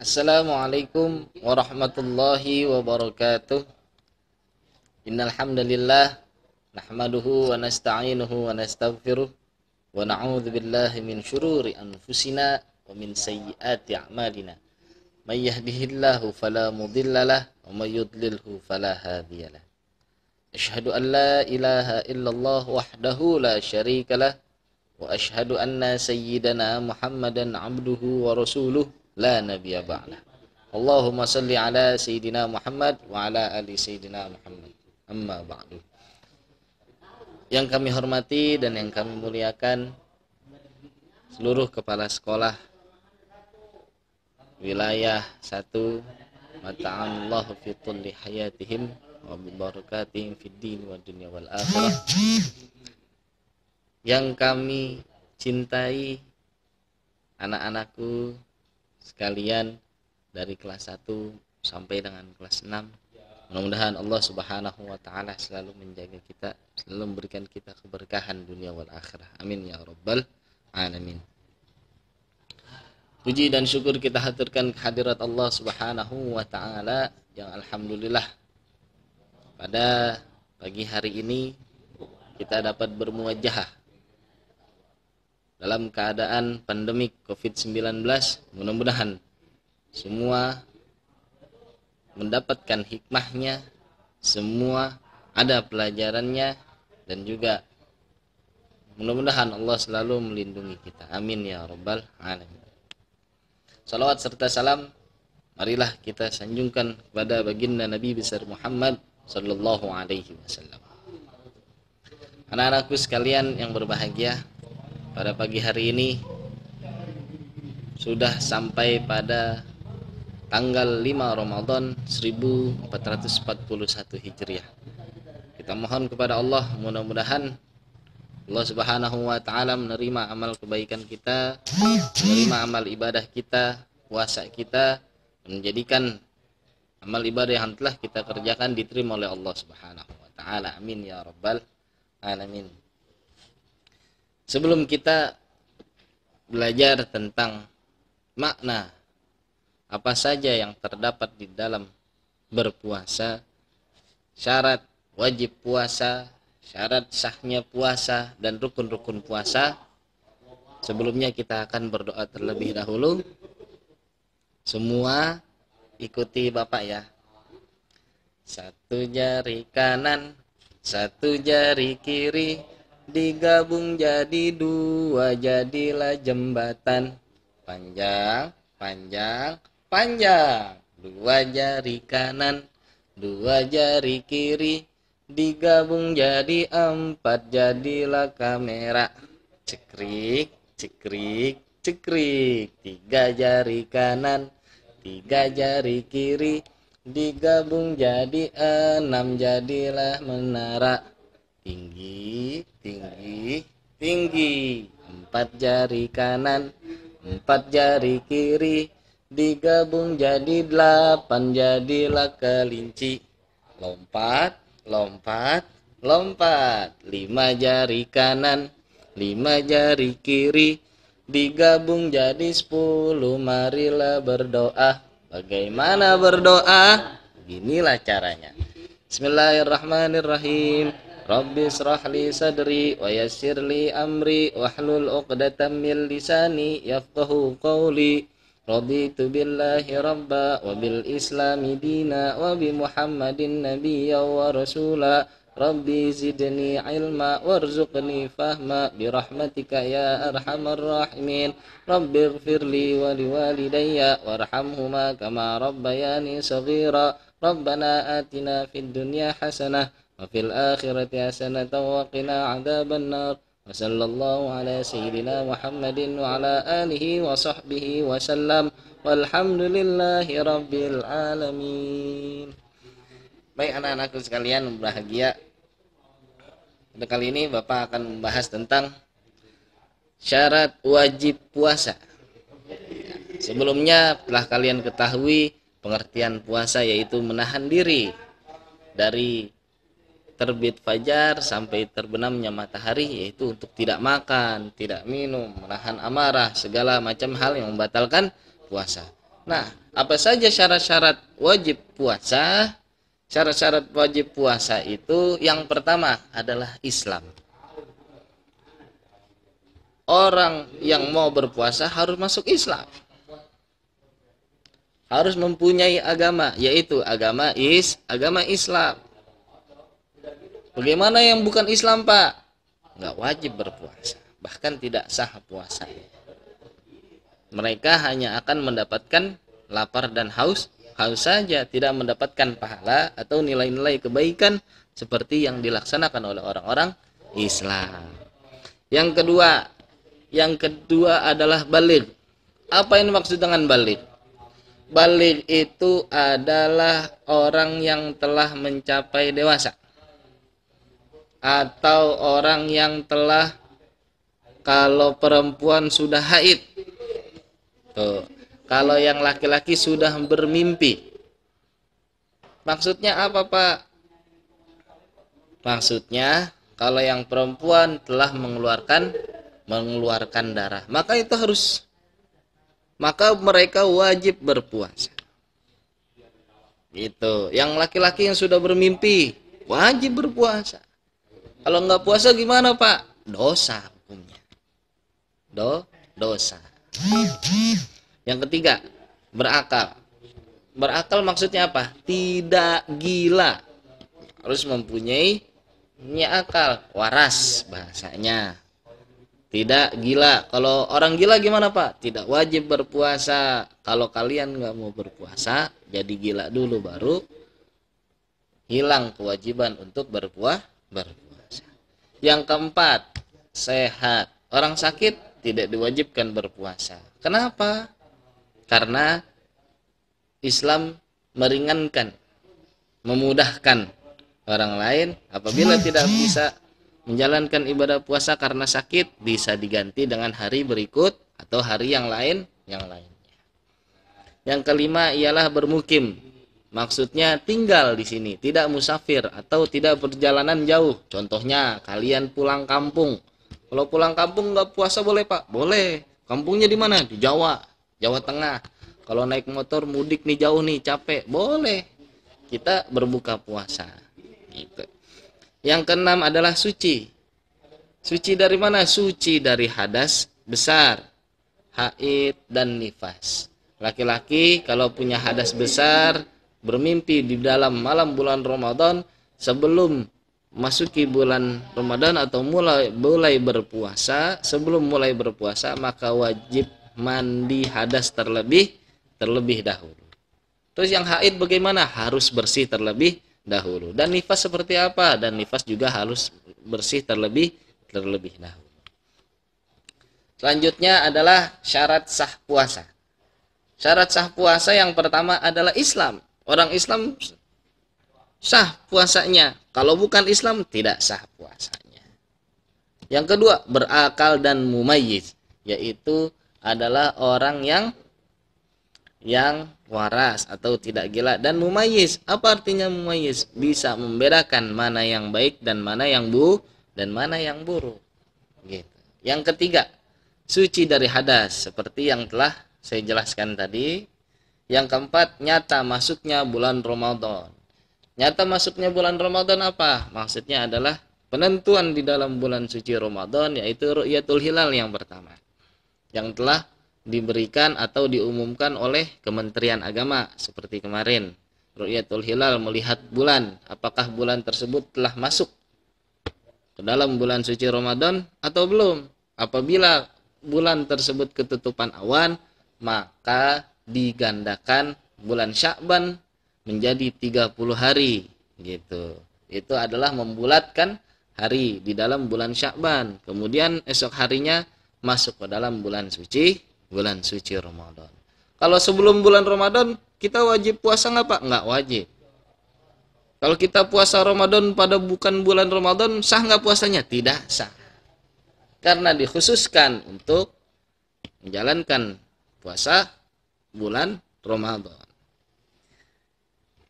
Assalamualaikum warahmatullahi wabarakatuh. Innal hamdalillah nahmaduhu wa nasta'inuhu wa nastaghfiruh wa na'udzu billahi min shururi anfusina wa min sayyiati a'malina. May yahdihillahu fala mudhillalah wa may yudlilhu fala hadiyalah. Ashhadu an la ilaha illallah wahdahu la syarikalah wa ashhadu anna sayyidana Muhammadan 'abduhu wa rasuluh la nabiya ba'da Allahumma salli ala sayyidina Muhammad wa ala ali sayyidina Muhammad amma ba'du yang kami hormati dan yang kami muliakan seluruh kepala sekolah wilayah 1 Allah fi tulli hayatihim wa barakatihim fid din wa dunya wal akhirah yang kami cintai anak-anakku sekalian dari kelas 1 sampai dengan kelas 6. Mudah-mudahan Allah Subhanahu wa taala selalu menjaga kita, selalu memberikan kita keberkahan dunia wal akhirah. Amin ya rabbal alamin. Puji dan syukur kita haturkan kehadirat Allah Subhanahu wa taala yang alhamdulillah pada pagi hari ini kita dapat bermuajah dalam keadaan pandemik COVID-19 mudah-mudahan semua mendapatkan hikmahnya semua ada pelajarannya dan juga mudah-mudahan Allah selalu melindungi kita amin ya rabbal alamin salawat serta salam marilah kita sanjungkan kepada baginda Nabi besar Muhammad sallallahu alaihi wasallam anak-anakku sekalian yang berbahagia pada pagi hari ini sudah sampai pada tanggal 5 Ramadan 1441 Hijriah. Kita mohon kepada Allah mudah-mudahan Allah Subhanahu wa taala menerima amal kebaikan kita, menerima amal ibadah kita, puasa kita, menjadikan amal ibadah yang telah kita kerjakan diterima oleh Allah Subhanahu wa taala. Amin ya rabbal alamin sebelum kita belajar tentang makna apa saja yang terdapat di dalam berpuasa, syarat wajib puasa, syarat sahnya puasa, dan rukun-rukun puasa. Sebelumnya kita akan berdoa terlebih dahulu. Semua ikuti Bapak ya. Satu jari kanan, satu jari kiri, digabung jadi dua jadilah jembatan panjang panjang panjang dua jari kanan dua jari kiri digabung jadi empat jadilah kamera cekrik cekrik cekrik tiga jari kanan tiga jari kiri digabung jadi enam jadilah menara tinggi tinggi tinggi empat jari kanan empat jari kiri digabung jadi delapan jadilah kelinci lompat lompat lompat lima jari kanan lima jari kiri digabung jadi sepuluh marilah berdoa bagaimana berdoa beginilah caranya Bismillahirrahmanirrahim Rabbi israh li sadri wa yassir li amri wahlul uqdatan min lisani yafqahu qawli. Raditu billahi rabba wa bil islami dina wa bi Muhammadin nabiyya wa rasula. Rabbi zidni ilma warzuqni fahma bi rahmatika ya arhamar rahimin. Rabbi ighfirli wa liwalidayya warhamhuma kama rabbayani saghira. Rabbana atina fid dunya hasanah وفي الآخرة حسنة وقنا عذاب النار وصلى الله على سيدنا محمد وعلى آله وصحبه وسلم والحمد لله رب العالمين Baik anak-anakku sekalian bahagia Pada kali ini Bapak akan membahas tentang Syarat wajib puasa Sebelumnya telah kalian ketahui pengertian puasa yaitu menahan diri dari terbit fajar sampai terbenamnya matahari yaitu untuk tidak makan, tidak minum, menahan amarah, segala macam hal yang membatalkan puasa. Nah, apa saja syarat-syarat wajib puasa? Syarat-syarat wajib puasa itu yang pertama adalah Islam. Orang yang mau berpuasa harus masuk Islam. Harus mempunyai agama, yaitu agama is agama Islam Bagaimana yang bukan Islam, Pak? Nggak wajib berpuasa, bahkan tidak sah puasa. Mereka hanya akan mendapatkan lapar dan haus, haus saja, tidak mendapatkan pahala atau nilai-nilai kebaikan seperti yang dilaksanakan oleh orang-orang Islam. Yang kedua, yang kedua adalah balik. Apa yang dimaksud dengan balik? Balik itu adalah orang yang telah mencapai dewasa atau orang yang telah kalau perempuan sudah haid tuh kalau yang laki-laki sudah bermimpi maksudnya apa pak maksudnya kalau yang perempuan telah mengeluarkan mengeluarkan darah maka itu harus maka mereka wajib berpuasa itu yang laki-laki yang sudah bermimpi wajib berpuasa kalau nggak puasa gimana Pak? Dosa hukumnya. Do, dosa. Yang ketiga, berakal. Berakal maksudnya apa? Tidak gila. Harus mempunyai akal, waras bahasanya. Tidak gila. Kalau orang gila gimana Pak? Tidak wajib berpuasa. Kalau kalian nggak mau berpuasa, jadi gila dulu baru hilang kewajiban untuk berpuah berpuasa. Yang keempat, sehat. Orang sakit tidak diwajibkan berpuasa. Kenapa? Karena Islam meringankan, memudahkan orang lain apabila tidak bisa menjalankan ibadah puasa karena sakit bisa diganti dengan hari berikut atau hari yang lain yang lainnya. Yang kelima ialah bermukim Maksudnya tinggal di sini, tidak musafir atau tidak perjalanan jauh. Contohnya kalian pulang kampung. Kalau pulang kampung nggak puasa boleh pak? Boleh. Kampungnya di mana? Di Jawa, Jawa Tengah. Kalau naik motor mudik nih jauh nih capek, boleh. Kita berbuka puasa. Gitu. Yang keenam adalah suci. Suci dari mana? Suci dari hadas besar, haid dan nifas. Laki-laki kalau punya hadas besar bermimpi di dalam malam bulan Ramadan sebelum masuki bulan Ramadan atau mulai mulai berpuasa, sebelum mulai berpuasa maka wajib mandi hadas terlebih terlebih dahulu. Terus yang haid bagaimana? Harus bersih terlebih dahulu. Dan nifas seperti apa? Dan nifas juga harus bersih terlebih terlebih dahulu. Selanjutnya adalah syarat sah puasa. Syarat sah puasa yang pertama adalah Islam orang Islam sah puasanya. Kalau bukan Islam tidak sah puasanya. Yang kedua, berakal dan mumayyiz, yaitu adalah orang yang yang waras atau tidak gila dan mumayyiz. Apa artinya mumayyiz? Bisa membedakan mana yang baik dan mana yang bu dan mana yang buruk. Gitu. Yang ketiga, suci dari hadas seperti yang telah saya jelaskan tadi yang keempat, nyata masuknya bulan Ramadan. Nyata masuknya bulan Ramadan apa? Maksudnya adalah penentuan di dalam bulan suci Ramadan yaitu ru'yatul hilal yang pertama. Yang telah diberikan atau diumumkan oleh Kementerian Agama seperti kemarin. Ru'yatul hilal melihat bulan, apakah bulan tersebut telah masuk ke dalam bulan suci Ramadan atau belum. Apabila bulan tersebut ketutupan awan, maka digandakan bulan Syakban menjadi 30 hari gitu. Itu adalah membulatkan hari di dalam bulan Syakban. Kemudian esok harinya masuk ke dalam bulan suci, bulan suci Ramadan. Kalau sebelum bulan Ramadan kita wajib puasa nggak Pak? Nggak wajib. Kalau kita puasa Ramadan pada bukan bulan Ramadan, sah nggak puasanya? Tidak sah. Karena dikhususkan untuk menjalankan puasa bulan Ramadan.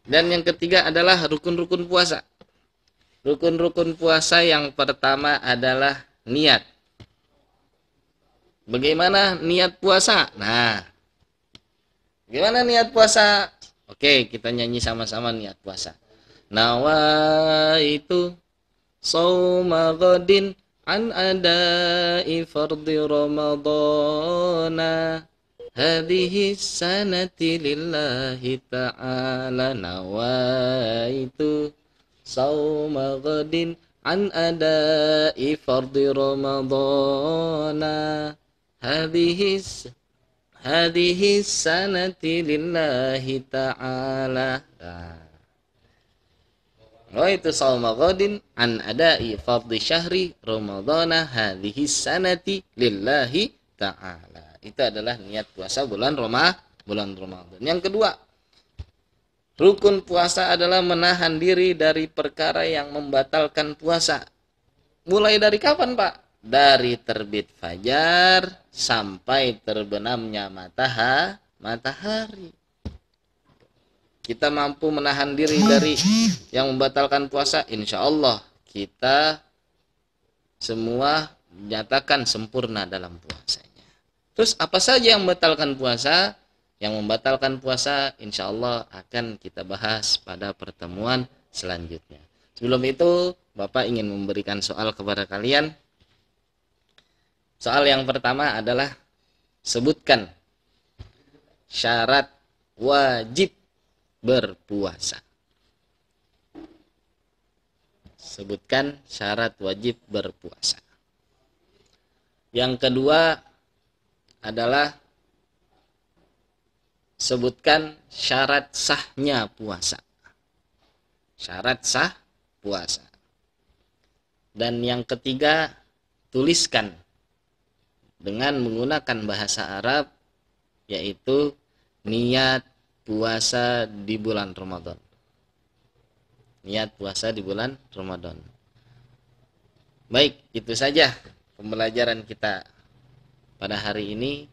Dan yang ketiga adalah rukun-rukun puasa. Rukun-rukun puasa yang pertama adalah niat. Bagaimana niat puasa? Nah, bagaimana niat puasa? Oke, kita nyanyi sama-sama niat puasa. Nawa itu sauma ghadin an ada ifardhi ramadana هذه السنة لله تعالى نويت صوم غد عن أداء فرض رمضان هذه هذه السنة لله تعالى Raitu sawma ghadin an adai fardhi syahri Ramadana hadhihi sanati lillahi ta'ala. Nah, itu adalah niat puasa bulan Roma bulan Ramadan. Yang kedua, rukun puasa adalah menahan diri dari perkara yang membatalkan puasa. Mulai dari kapan, Pak? Dari terbit fajar sampai terbenamnya mataha, matahari. Kita mampu menahan diri dari yang membatalkan puasa, insya Allah kita semua nyatakan sempurna dalam puasa Terus apa saja yang membatalkan puasa? Yang membatalkan puasa insya Allah akan kita bahas pada pertemuan selanjutnya. Sebelum itu, Bapak ingin memberikan soal kepada kalian. Soal yang pertama adalah sebutkan syarat wajib berpuasa. Sebutkan syarat wajib berpuasa. Yang kedua adalah sebutkan syarat sahnya puasa. Syarat sah puasa. Dan yang ketiga, tuliskan dengan menggunakan bahasa Arab yaitu niat puasa di bulan Ramadan. Niat puasa di bulan Ramadan. Baik, itu saja pembelajaran kita pada hari ini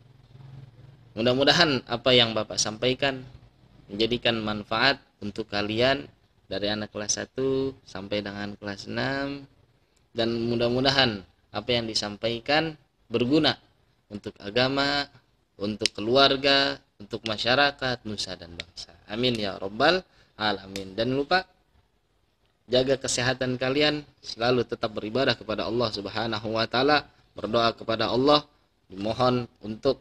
mudah-mudahan apa yang Bapak sampaikan menjadikan manfaat untuk kalian dari anak kelas 1 sampai dengan kelas 6 dan mudah-mudahan apa yang disampaikan berguna untuk agama, untuk keluarga, untuk masyarakat, nusa dan bangsa. Amin ya robbal alamin. Dan lupa jaga kesehatan kalian, selalu tetap beribadah kepada Allah Subhanahu wa taala, berdoa kepada Allah dimohon untuk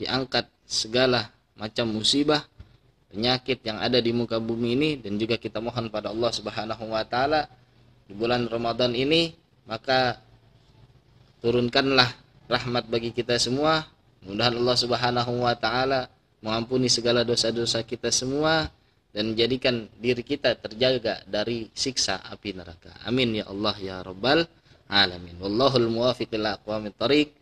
diangkat segala macam musibah penyakit yang ada di muka bumi ini dan juga kita mohon pada Allah Subhanahu wa taala di bulan Ramadan ini maka turunkanlah rahmat bagi kita semua mudah Allah Subhanahu wa taala mengampuni segala dosa-dosa kita semua dan jadikan diri kita terjaga dari siksa api neraka amin ya Allah ya rabbal alamin wallahul muwafiq ila aqwamit thariq